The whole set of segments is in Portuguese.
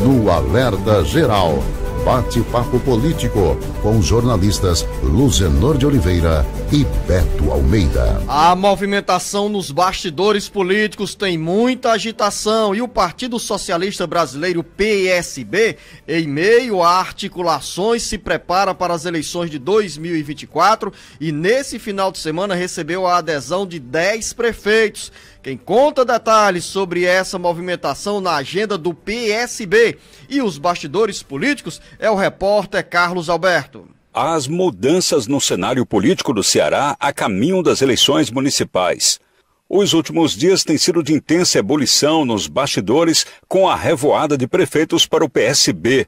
no Alerta Geral. Bate-papo político com os jornalistas Luzenor de Oliveira e Beto Almeida. A movimentação nos bastidores políticos tem muita agitação e o Partido Socialista Brasileiro PSB, em meio a articulações, se prepara para as eleições de 2024 e nesse final de semana recebeu a adesão de 10 prefeitos quem conta detalhes sobre essa movimentação na agenda do PSB e os bastidores políticos é o repórter Carlos Alberto. As mudanças no cenário político do Ceará a caminho das eleições municipais. Os últimos dias têm sido de intensa ebulição nos bastidores com a revoada de prefeitos para o PSB.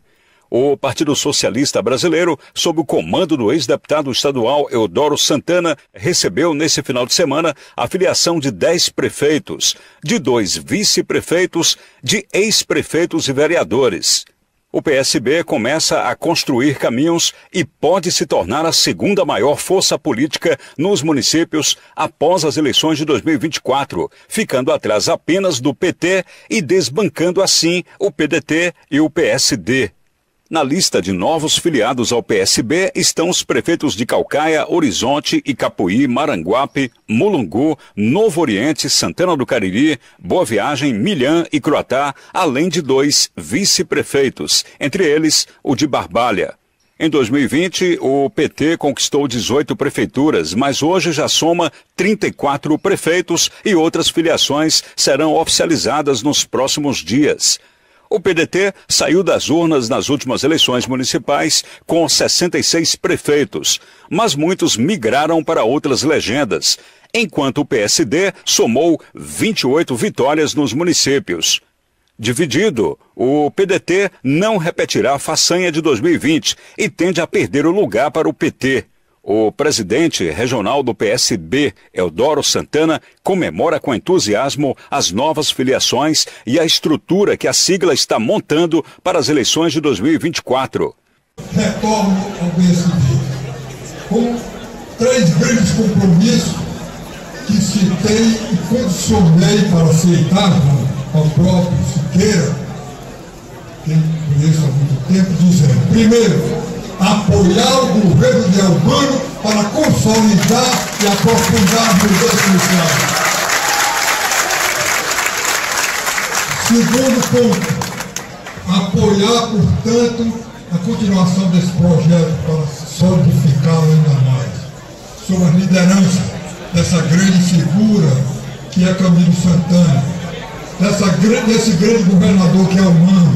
O Partido Socialista Brasileiro, sob o comando do ex-deputado estadual Eudoro Santana, recebeu nesse final de semana a filiação de 10 prefeitos, de dois vice-prefeitos, de ex-prefeitos e vereadores. O PSB começa a construir caminhos e pode se tornar a segunda maior força política nos municípios após as eleições de 2024, ficando atrás apenas do PT e desbancando assim o PDT e o PSD. Na lista de novos filiados ao PSB estão os prefeitos de Calcaia, Horizonte, Icapuí, Maranguape, Mulungu, Novo Oriente, Santana do Cariri, Boa Viagem, Milhã e Croatá, além de dois vice-prefeitos, entre eles o de Barbalha. Em 2020, o PT conquistou 18 prefeituras, mas hoje já soma 34 prefeitos e outras filiações serão oficializadas nos próximos dias. O PDT saiu das urnas nas últimas eleições municipais com 66 prefeitos, mas muitos migraram para outras legendas, enquanto o PSD somou 28 vitórias nos municípios. Dividido, o PDT não repetirá a façanha de 2020 e tende a perder o lugar para o PT. O presidente regional do PSB, Eldoro Santana, comemora com entusiasmo as novas filiações e a estrutura que a sigla está montando para as eleições de 2024. Retorno ao PSB com três grandes compromissos que citei e condicionei para aceitar ao próprio Siqueira, quem conheço há muito tempo, dizendo: primeiro, apoiar o governo de Albano para consolidar e aprofundar a mudança social. Segundo ponto, apoiar, portanto, a continuação desse projeto para solidificá-lo ainda mais. Sob a liderança dessa grande figura que é Camilo Santana, dessa, desse grande governador que é o Mano,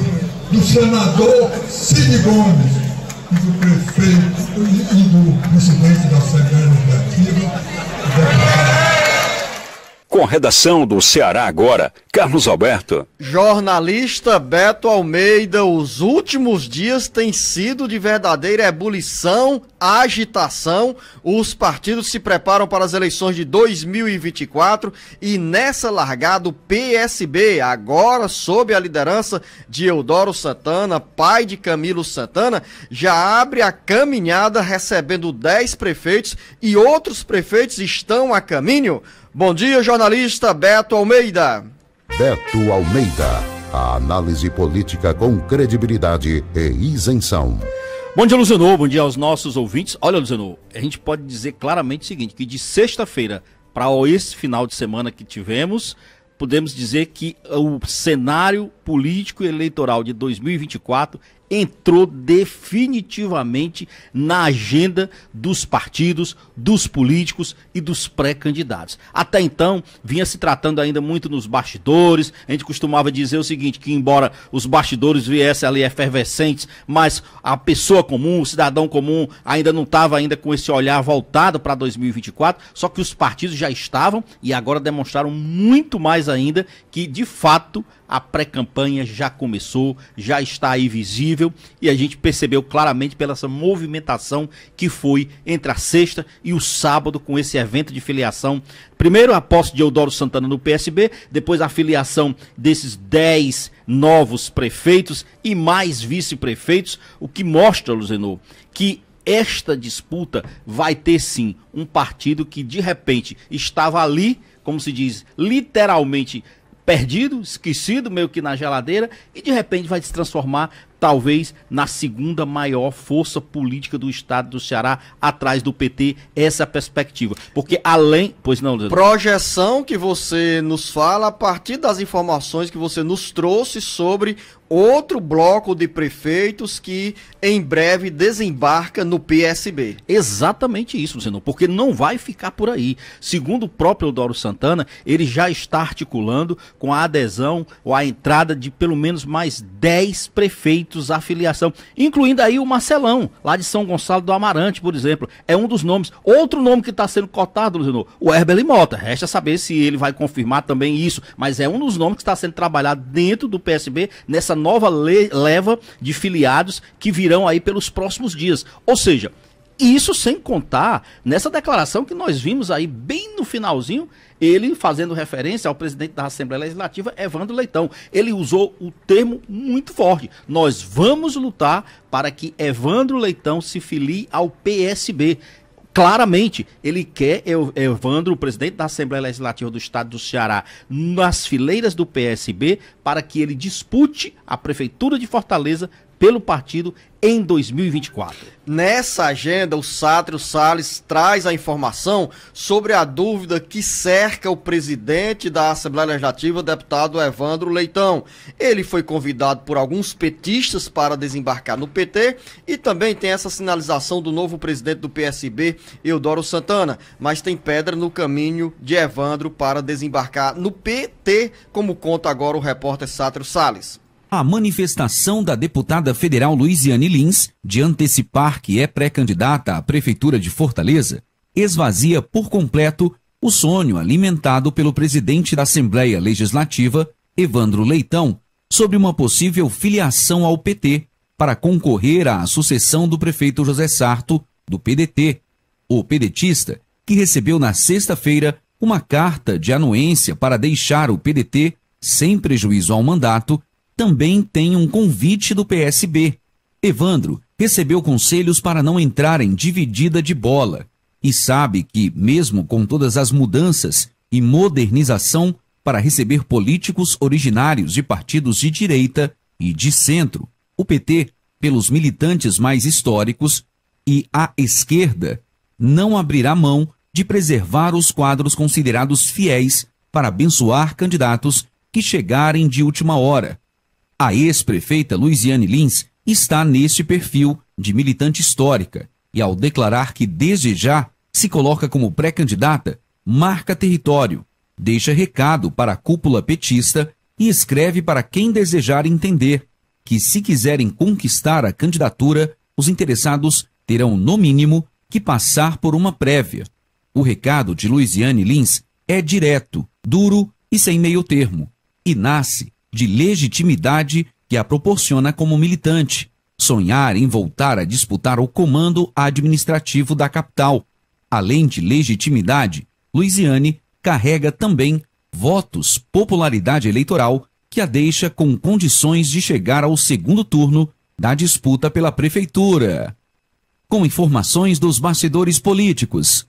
do senador Cid Gomes, e do prefeito e do presidente da Assembleia Legislativa, o deputado com a redação do Ceará Agora, Carlos Alberto. Jornalista Beto Almeida, os últimos dias têm sido de verdadeira ebulição, agitação. Os partidos se preparam para as eleições de 2024 e nessa largada o PSB, agora sob a liderança de Eudoro Santana, pai de Camilo Santana, já abre a caminhada recebendo 10 prefeitos e outros prefeitos estão a caminho. Bom dia, jornalista Beto Almeida. Beto Almeida, a análise política com credibilidade e isenção. Bom dia, Luciano. Bom dia aos nossos ouvintes. Olha, Luciano, a gente pode dizer claramente o seguinte: que de sexta-feira para esse final de semana que tivemos, podemos dizer que o cenário político eleitoral de 2024 entrou definitivamente na agenda dos partidos, dos políticos e dos pré-candidatos. Até então, vinha se tratando ainda muito nos bastidores. A gente costumava dizer o seguinte, que embora os bastidores viessem ali efervescentes, mas a pessoa comum, o cidadão comum ainda não estava ainda com esse olhar voltado para 2024, só que os partidos já estavam e agora demonstraram muito mais ainda que de fato a pré-campanha já começou, já está aí visível e a gente percebeu claramente pela essa movimentação que foi entre a sexta e o sábado com esse evento de filiação. Primeiro a posse de Eudoro Santana no PSB, depois a filiação desses 10 novos prefeitos e mais vice-prefeitos, o que mostra, Luzenô, que esta disputa vai ter sim um partido que de repente estava ali, como se diz, literalmente perdido, esquecido, meio que na geladeira, e de repente vai se transformar, talvez, na segunda maior força política do estado do Ceará, atrás do PT, essa é perspectiva. Porque além. Pois não, Projeção que você nos fala a partir das informações que você nos trouxe sobre outro bloco de prefeitos que em breve desembarca no PSB. Exatamente isso, Luciano, porque não vai ficar por aí. Segundo o próprio Eudoro Santana, ele já está articulando com a adesão ou a entrada de pelo menos mais 10 prefeitos à filiação, incluindo aí o Marcelão, lá de São Gonçalo do Amarante, por exemplo. É um dos nomes. Outro nome que está sendo cotado, Luciano, o Herbeli Mota. Resta saber se ele vai confirmar também isso, mas é um dos nomes que está sendo trabalhado dentro do PSB nessa nova le leva de filiados que virão aí pelos próximos dias. Ou seja, isso sem contar nessa declaração que nós vimos aí bem no finalzinho, ele fazendo referência ao presidente da Assembleia Legislativa, Evandro Leitão. Ele usou o termo muito forte. Nós vamos lutar para que Evandro Leitão se filie ao PSB claramente, ele quer Evandro, o presidente da Assembleia Legislativa do Estado do Ceará, nas fileiras do PSB, para que ele dispute a Prefeitura de Fortaleza pelo partido em 2024. Nessa agenda, o Sátrio Salles traz a informação sobre a dúvida que cerca o presidente da Assembleia Legislativa, deputado Evandro Leitão. Ele foi convidado por alguns petistas para desembarcar no PT e também tem essa sinalização do novo presidente do PSB, Eudoro Santana, mas tem pedra no caminho de Evandro para desembarcar no PT, como conta agora o repórter Sátrio Salles a manifestação da deputada federal Luiziane Lins de antecipar que é pré-candidata à Prefeitura de Fortaleza esvazia por completo o sonho alimentado pelo presidente da Assembleia Legislativa, Evandro Leitão, sobre uma possível filiação ao PT para concorrer à sucessão do prefeito José Sarto, do PDT. O pedetista, que recebeu na sexta-feira uma carta de anuência para deixar o PDT, sem prejuízo ao mandato, também tem um convite do PSB. Evandro recebeu conselhos para não entrar em dividida de bola e sabe que, mesmo com todas as mudanças e modernização para receber políticos originários de partidos de direita e de centro, o PT, pelos militantes mais históricos, e a esquerda, não abrirá mão de preservar os quadros considerados fiéis para abençoar candidatos que chegarem de última hora, a ex-prefeita Luiziane Lins está neste perfil de militante histórica e, ao declarar que desde já se coloca como pré-candidata, marca território, deixa recado para a cúpula petista e escreve para quem desejar entender que, se quiserem conquistar a candidatura, os interessados terão, no mínimo, que passar por uma prévia. O recado de Luiziane Lins é direto, duro e sem meio termo, e nasce de legitimidade que a proporciona como militante, sonhar em voltar a disputar o comando administrativo da capital. Além de legitimidade, Luiziane carrega também votos, popularidade eleitoral que a deixa com condições de chegar ao segundo turno da disputa pela prefeitura. Com informações dos bastidores políticos,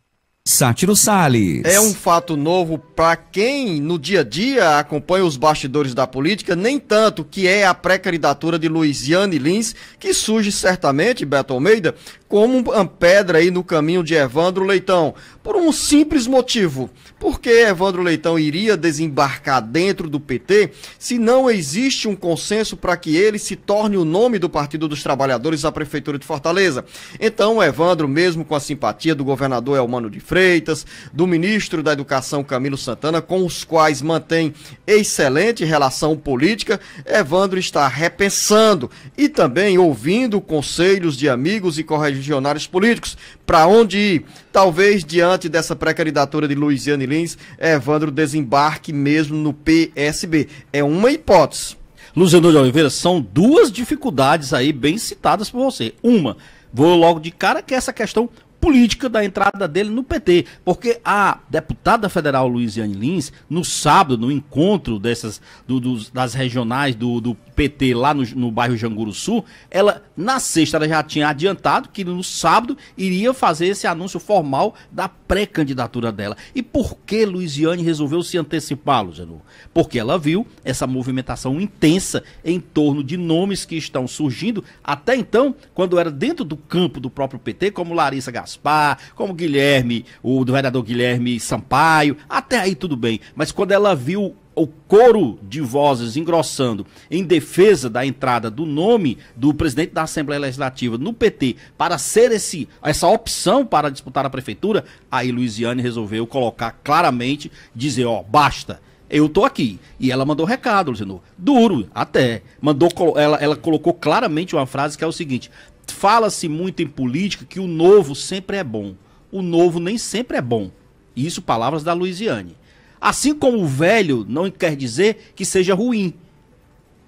Sátiro Sales. É um fato novo para quem no dia a dia acompanha os bastidores da política, nem tanto que é a pré-candidatura de Luiziane Lins, que surge certamente, Beto Almeida, como uma pedra aí no caminho de Evandro Leitão, por um simples motivo. Por que Evandro Leitão iria desembarcar dentro do PT se não existe um consenso para que ele se torne o nome do Partido dos Trabalhadores à Prefeitura de Fortaleza? Então, Evandro, mesmo com a simpatia do governador Elmano de Freitas, do ministro da Educação Camilo Santana, com os quais mantém excelente relação política, Evandro está repensando e também ouvindo conselhos de amigos e correligionários políticos para onde ir. Talvez diante dessa pré-candidatura de Luiziane Lima Martins, Evandro desembarque mesmo no PSB. É uma hipótese. Luzenor de Oliveira, são duas dificuldades aí bem citadas por você. Uma, vou logo de cara que é essa questão política da entrada dele no PT, porque a deputada federal Luiziane Lins, no sábado, no encontro dessas do, dos, das regionais do, do PT lá no, no, bairro Janguru Sul, ela na sexta ela já tinha adiantado que no sábado iria fazer esse anúncio formal da pré-candidatura dela. E por que Luiziane resolveu se antecipá-lo, Porque ela viu essa movimentação intensa em torno de nomes que estão surgindo até então, quando era dentro do campo do próprio PT, como Larissa Gaspar Gaspar, como Guilherme, o do vereador Guilherme Sampaio, até aí tudo bem. Mas quando ela viu o coro de vozes engrossando em defesa da entrada do nome do presidente da Assembleia Legislativa no PT para ser esse, essa opção para disputar a prefeitura, aí Luiziane resolveu colocar claramente, dizer, ó, basta. Eu tô aqui. E ela mandou recado, Luciano. Duro, até. Mandou, ela, ela colocou claramente uma frase que é o seguinte: Fala-se muito em política que o novo sempre é bom. O novo nem sempre é bom. Isso, palavras da Luiziane. Assim como o velho não quer dizer que seja ruim.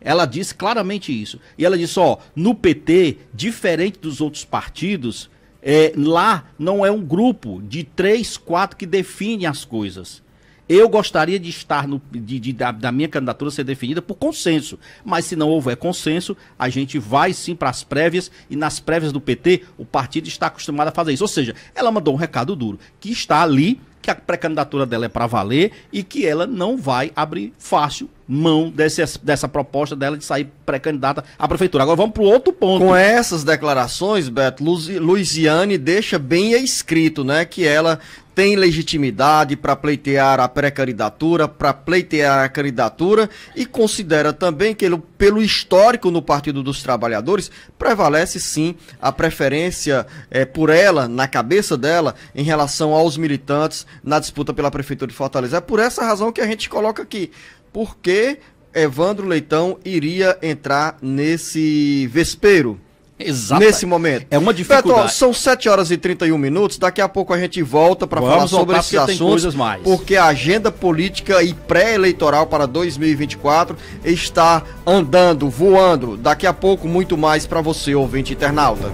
Ela disse claramente isso. E ela disse: ó, no PT, diferente dos outros partidos, é, lá não é um grupo de três, quatro que define as coisas. Eu gostaria de estar no, de, de, da, da, minha candidatura ser definida por consenso, mas se não houver consenso, a gente vai sim para as prévias e nas prévias do PT o partido está acostumado a fazer isso. Ou seja, ela mandou um recado duro que está ali que a pré-candidatura dela é para valer e que ela não vai abrir fácil mão desse, dessa proposta dela de sair pré-candidata à prefeitura. Agora vamos para o outro ponto. Com essas declarações, Beto, Luiziane deixa bem escrito, né, que ela tem legitimidade para pleitear a pré-candidatura, para pleitear a candidatura e considera também que ele, pelo histórico no Partido dos Trabalhadores, prevalece sim a preferência é, por ela, na cabeça dela, em relação aos militantes na disputa pela Prefeitura de Fortaleza. É por essa razão que a gente coloca aqui. Porque Evandro Leitão iria entrar nesse vespeiro? Exato. Nesse momento. É uma dificuldade. Beto, são 7 horas e 31 minutos. Daqui a pouco a gente volta para falar sobre esses assuntos. mais. Porque a agenda política e pré-eleitoral para 2024 está andando, voando. Daqui a pouco, muito mais para você, ouvinte internauta.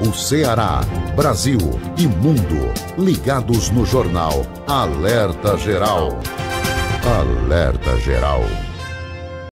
O Ceará, Brasil e mundo ligados no jornal Alerta Geral. Alerta Geral.